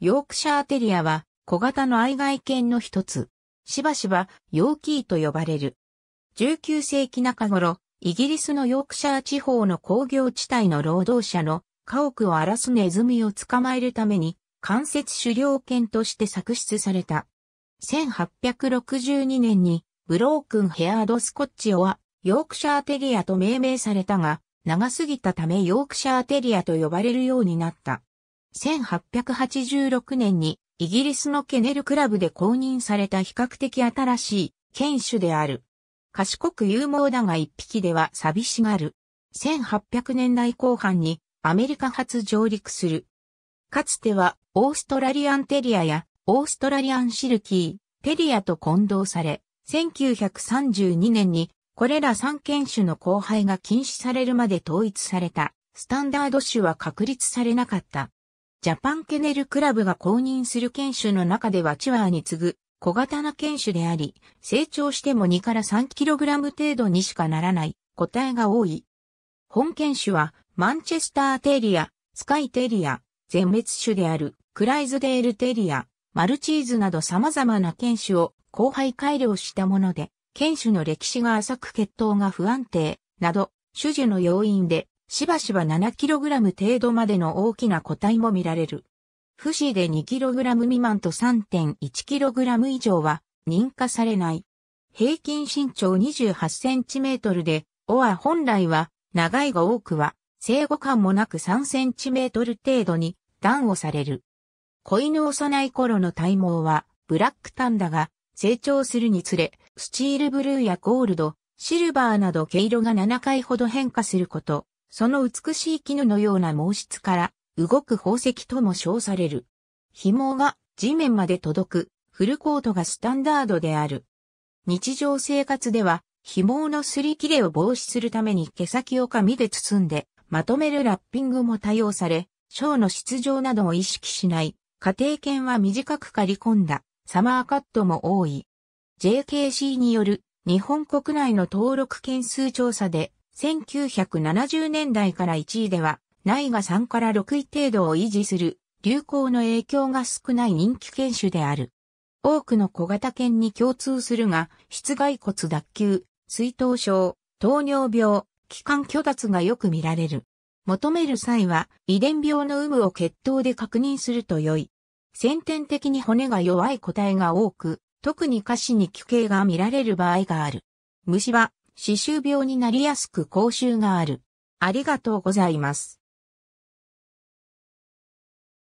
ヨークシャーテリアは小型の愛外犬の一つ。しばしばヨーキーと呼ばれる。19世紀中頃、イギリスのヨークシャー地方の工業地帯の労働者の家屋を荒らすネズミを捕まえるために間接狩猟犬として作出された。1862年にブロークンヘアードスコッチオはヨークシャーテリアと命名されたが、長すぎたためヨークシャーテリアと呼ばれるようになった。1886年にイギリスのケネルクラブで公認された比較的新しい犬種である。賢く有望だが一匹では寂しがる。1800年代後半にアメリカ初上陸する。かつてはオーストラリアンテリアやオーストラリアンシルキー、テリアと混同され、1932年にこれら3犬種の交配が禁止されるまで統一されたスタンダード種は確立されなかった。ジャパンケネルクラブが公認する犬種の中ではチワーに次ぐ小型な犬種であり、成長しても2から 3kg 程度にしかならない個体が多い。本犬種はマンチェスターテリア、スカイテリア、全滅種であるクライズデールテリア、マルチーズなど様々な犬種を交配改良したもので、犬種の歴史が浅く血統が不安定など、種々の要因でしばしば 7kg 程度までの大きな個体も見られる。不死で 2kg 未満と 3.1kg 以上は認可されない。平均身長 28cm で、オア本来は長いが多くは生後感もなく 3cm 程度に断をされる。子犬幼い頃の体毛はブラックタンダが成長するにつれ、スチールブルーやゴールド、シルバーなど毛色が7回ほど変化することその美しい絹のような毛質から、動く宝石とも称される。紐が地面まで届く、フルコートがスタンダードである。日常生活では、紐の擦り切れを防止するために毛先を紙で包んで、まとめるラッピングも多用され、ショーの出場などを意識しない、家庭犬は短く刈り込んだ、サマーカットも多い。JKC による日本国内の登録件数調査で1970年代から1位では、内が3から6位程度を維持する、流行の影響が少ない人気犬種である。多くの小型犬に共通するが、室外骨脱臼、水頭症、糖尿病、気管虚脱がよく見られる。求める際は、遺伝病の有無を血統で確認すると良い。先天的に骨が弱い個体が多く、特に下肢に奇形が見られる場合がある。虫歯、歯周病になりやすく口臭がある。ありがとうございます。